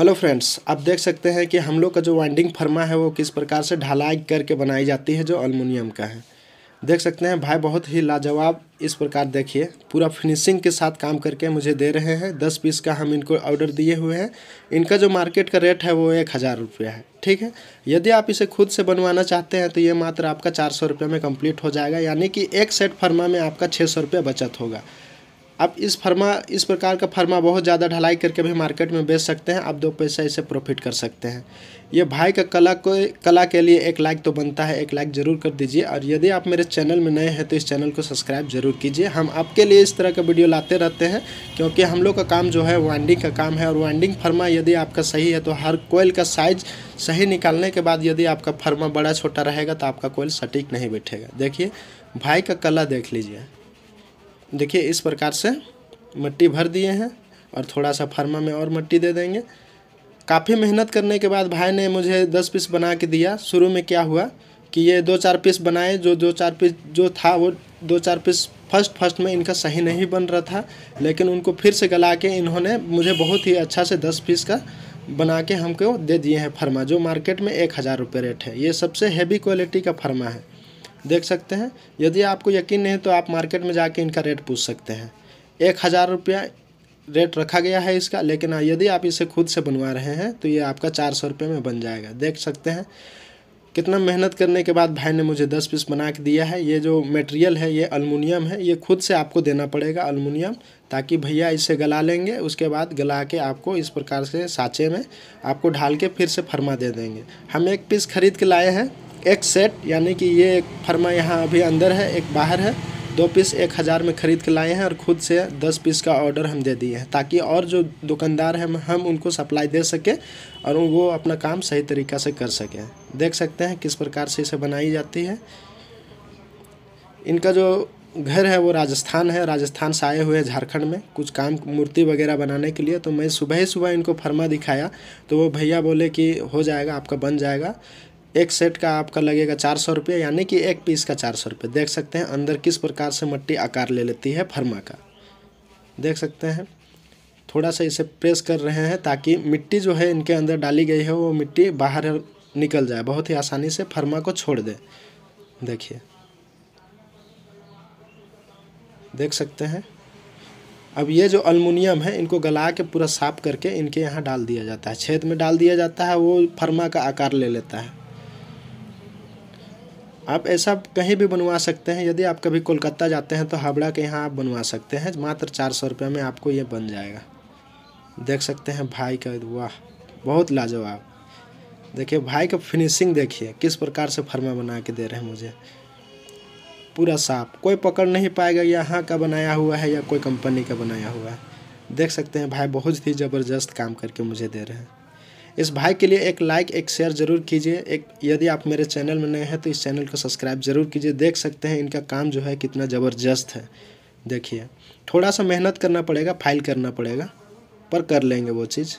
hello friends आप देख सकते हैं कि हम लोग का जो वाइंडिंग फर्मा है वो किस प्रकार से ढलाई करके बनाई जाती है जो अल्मोनियम का है देख सकते हैं भाई बहुत ही लाजवाब इस प्रकार देखिए पूरा फिनिशिंग के साथ काम करके मुझे दे रहे हैं दस पीस का हम इनको ऑर्डर दिए हुए हैं इनका जो मार्केट का रेट है वो एक हज़ार रुपया है ठीक है यदि आप इसे खुद से बनवाना चाहते हैं तो ये मात्र आपका चार सौ रुपये में कंप्लीट हो जाएगा यानी कि एक सेट फर्मा में आपका छः सौ रुपया बचत होगा आप इस फर्मा इस प्रकार का फर्मा बहुत ज़्यादा ढलाई करके भी मार्केट में बेच सकते हैं आप दो पैसा इसे प्रॉफिट कर सकते हैं ये भाई का कला को कला के लिए एक लाइक तो बनता है एक लाइक ज़रूर कर दीजिए और यदि आप मेरे चैनल में नए हैं तो इस चैनल को सब्सक्राइब जरूर कीजिए हम आपके लिए इस तरह का वीडियो लाते रहते हैं क्योंकि हम लोग का काम जो है वाइंडिंग का काम है और वाइंडिंग फर्मा यदि आपका सही है तो हर कोयल का साइज सही निकालने के बाद यदि आपका फर्मा बड़ा छोटा रहेगा तो आपका कोयल सटीक नहीं बैठेगा देखिए भाई का कला देख लीजिए देखिए इस प्रकार से मिट्टी भर दिए हैं और थोड़ा सा फर्मा में और मिट्टी दे देंगे काफ़ी मेहनत करने के बाद भाई ने मुझे दस पीस बना के दिया शुरू में क्या हुआ कि ये दो चार पीस बनाए जो दो चार पीस जो था वो दो चार पीस फर्स्ट फर्स्ट में इनका सही नहीं बन रहा था लेकिन उनको फिर से गला के इन्होंने मुझे बहुत ही अच्छा से दस पीस का बना के हमको दे दिए हैं फर्मा जो मार्केट में एक हज़ार रुपये रेट है ये सबसे हैवी क्वालिटी का फर्मा है देख सकते हैं यदि आपको यकीन नहीं तो आप मार्केट में जाके इनका रेट पूछ सकते हैं एक हज़ार रुपया रेट रखा गया है इसका लेकिन हाँ, यदि आप इसे खुद से बनवा रहे हैं तो ये आपका चार सौ रुपये में बन जाएगा देख सकते हैं कितना मेहनत करने के बाद भाई ने मुझे दस पीस बना के दिया है ये जो मटेरियल है ये अलमुनियम है ये खुद से आपको देना पड़ेगा अलमुनियम ताकि भैया इसे गला लेंगे उसके बाद गला के आपको इस प्रकार से साँचे में आपको ढाल के फिर से फरमा दे देंगे हम एक पीस खरीद के लाए हैं एक सेट यानी कि ये एक फर्मा यहाँ अभी अंदर है एक बाहर है दो पीस एक हज़ार में ख़रीद के लाए हैं और ख़ुद से दस पीस का ऑर्डर हम दे दिए हैं ताकि और जो दुकानदार हैं हम उनको सप्लाई दे सकें और वो अपना काम सही तरीक़ा से कर सकें देख सकते हैं किस प्रकार से इसे बनाई जाती है इनका जो घर है वो राजस्थान है राजस्थान से आए हुए झारखंड में कुछ काम मूर्ति वगैरह बनाने के लिए तो मैं सुबह ही सुबह इनको फर्मा दिखाया तो वो भैया बोले कि हो जाएगा आपका बन जाएगा एक सेट का आपका लगेगा चार सौ रुपये यानी कि एक पीस का चार सौ रुपये देख सकते हैं अंदर किस प्रकार से मट्टी आकार ले लेती है फर्मा का देख सकते हैं थोड़ा सा इसे प्रेस कर रहे हैं ताकि मिट्टी जो है इनके अंदर डाली गई है वो मिट्टी बाहर निकल जाए बहुत ही आसानी से फर्मा को छोड़ दे देखिए देख सकते हैं अब ये जो अलमुनियम है इनको गला के पूरा साफ करके इनके यहाँ डाल दिया जाता है छेद में डाल दिया जाता है वो फर्मा का आकार ले लेता है आप ऐसा कहीं भी बनवा सकते हैं यदि आप कभी कोलकाता जाते हैं तो हावड़ा के यहाँ आप बनवा सकते हैं मात्र चार सौ रुपये में आपको ये बन जाएगा देख सकते हैं भाई का वाह बहुत लाजवाब देखिए भाई का फिनिशिंग देखिए किस प्रकार से फर्मा बना के दे रहे हैं मुझे पूरा साफ कोई पकड़ नहीं पाएगा यहाँ का बनाया हुआ है या कोई कंपनी का बनाया हुआ है देख सकते हैं भाई बहुत ही ज़बरदस्त काम करके मुझे दे रहे हैं इस भाई के लिए एक लाइक एक शेयर जरूर कीजिए एक यदि आप मेरे चैनल में नए हैं तो इस चैनल को सब्सक्राइब जरूर कीजिए देख सकते हैं इनका काम जो है कितना ज़बरदस्त है देखिए थोड़ा सा मेहनत करना पड़ेगा फाइल करना पड़ेगा पर कर लेंगे वो चीज़